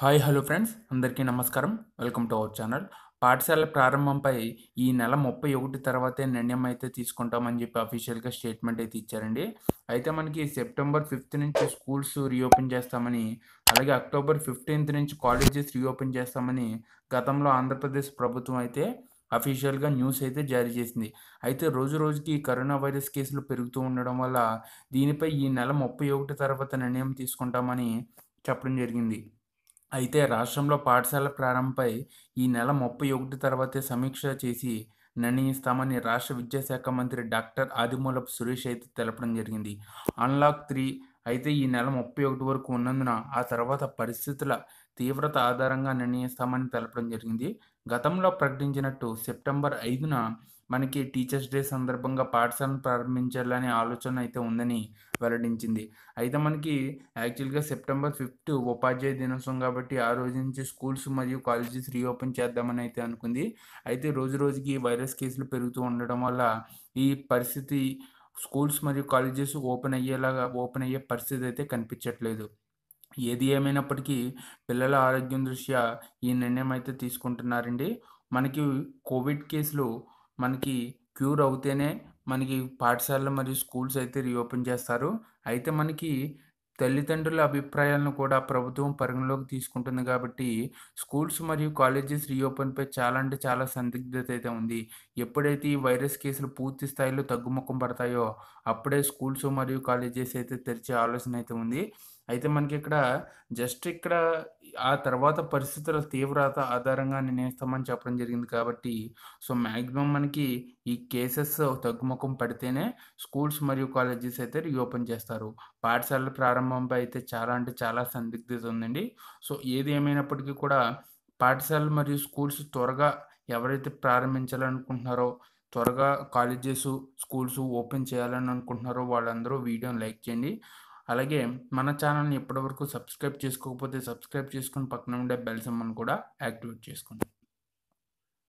hi hello friends అందరికీ నమస్కారం welcome to our channel పాఠశాల ప్రారంభంపై ఈ నెల ముప్పై ఒకటి తర్వాతే నిర్ణయం అయితే తీసుకుంటామని చెప్పి అఫీషియల్గా స్టేట్మెంట్ అయితే ఇచ్చారండి అయితే మనకి సెప్టెంబర్ ఫిఫ్త్ నుంచి స్కూల్స్ రీఓపెన్ చేస్తామని అలాగే అక్టోబర్ ఫిఫ్టీన్త్ నుంచి కాలేజెస్ రీఓపెన్ చేస్తామని గతంలో ఆంధ్రప్రదేశ్ ప్రభుత్వం అయితే అఫీషియల్గా న్యూస్ అయితే జారీ చేసింది అయితే రోజు రోజుకి కరోనా వైరస్ కేసులు పెరుగుతూ ఉండడం వల్ల దీనిపై ఈ నెల ముప్పై ఒకటి తర్వాత నిర్ణయం తీసుకుంటామని చెప్పడం జరిగింది అయితే రాష్ట్రంలో పాఠశాల ప్రారంభంపై ఈ నెల ముప్పై ఒకటి తర్వాతే సమీక్ష చేసి నిర్ణయిస్తామని రాష్ట్ర విద్యాశాఖ మంత్రి డాక్టర్ ఆదిమూలపు సురేష్ అయితే తెలపడం జరిగింది అన్లాక్ త్రీ అయితే ఈ నెల ముప్పై ఒకటి వరకు ఉన్నందున ఆ తర్వాత పరిస్థితుల తీవ్రత ఆధారంగా నిర్ణయిస్తామని తెలపడం జరిగింది గతంలో ప్రకటించినట్టు సెప్టెంబర్ ఐదున మనకి టీచర్స్ డే సందర్భంగా పాఠశాలను ప్రారంభించాలనే ఆలోచన అయితే ఉందని వెల్లడించింది అయితే మనకి యాక్చువల్గా సెప్టెంబర్ ఫిఫ్త్ ఉపాధ్యాయ దినోత్సవం కాబట్టి ఆ రోజు నుంచి స్కూల్స్ మరియు కాలేజెస్ రీఓపెన్ చేద్దామని అయితే అనుకుంది అయితే రోజు రోజుకి వైరస్ కేసులు పెరుగుతూ ఉండడం వల్ల ఈ పరిస్థితి స్కూల్స్ మరియు కాలేజెస్ ఓపెన్ అయ్యేలాగా ఓపెన్ అయ్యే పరిస్థితి అయితే కనిపించట్లేదు ఏది ఏమైనప్పటికీ పిల్లల ఆరోగ్యం దృష్ట్యా ఈ నిర్ణయం అయితే తీసుకుంటున్నారండి మనకి కోవిడ్ కేసులు మనకి క్యూర్ అవుతేనే మనకి పాఠశాలలు మరియు స్కూల్స్ అయితే రీఓపెన్ చేస్తారు అయితే మనకి తల్లిదండ్రుల అభిప్రాయాలను కూడా ప్రభుత్వం పరిగణలోకి తీసుకుంటుంది కాబట్టి స్కూల్స్ మరియు కాలేజెస్ రీఓపెన్పై చాలా అంటే చాలా సందిగ్ధత అయితే ఉంది ఎప్పుడైతే ఈ వైరస్ కేసులు పూర్తి స్థాయిలో తగ్గుముఖం పడతాయో అప్పుడే స్కూల్స్ మరియు కాలేజెస్ అయితే తెరిచే ఆలోచన అయితే ఉంది అయితే మనకి ఇక్కడ జస్ట్ ఇక్కడ ఆ తర్వాత పరిస్థితుల తీవ్రత ఆధారంగా నిర్ణయిస్తామని చెప్పడం జరిగింది కాబట్టి సో మ్యాక్సిమం మనకి ఈ కేసెస్ తగ్గుముఖం పడితేనే స్కూల్స్ మరియు కాలేజెస్ అయితే రీఓపెన్ చేస్తారు పాఠశాలల ప్రారంభంపై అయితే చాలా అంటే చాలా సందిగ్ధత ఉందండి సో ఏది ఏమైనప్పటికీ కూడా పాఠశాలలు మరియు స్కూల్స్ త్వరగా ఎవరైతే ప్రారంభించాలనుకుంటున్నారో త్వరగా కాలేజెస్ స్కూల్స్ ఓపెన్ చేయాలని అనుకుంటున్నారో వాళ్ళందరూ వీడియోని లైక్ చేయండి అలాగే మన ఛానల్ని ఇప్పటివరకు సబ్స్క్రైబ్ చేసుకోకపోతే సబ్స్క్రైబ్ చేసుకుని పక్కన ఉండే బెల్ సమ్మను కూడా యాక్టివేట్ చేసుకోండి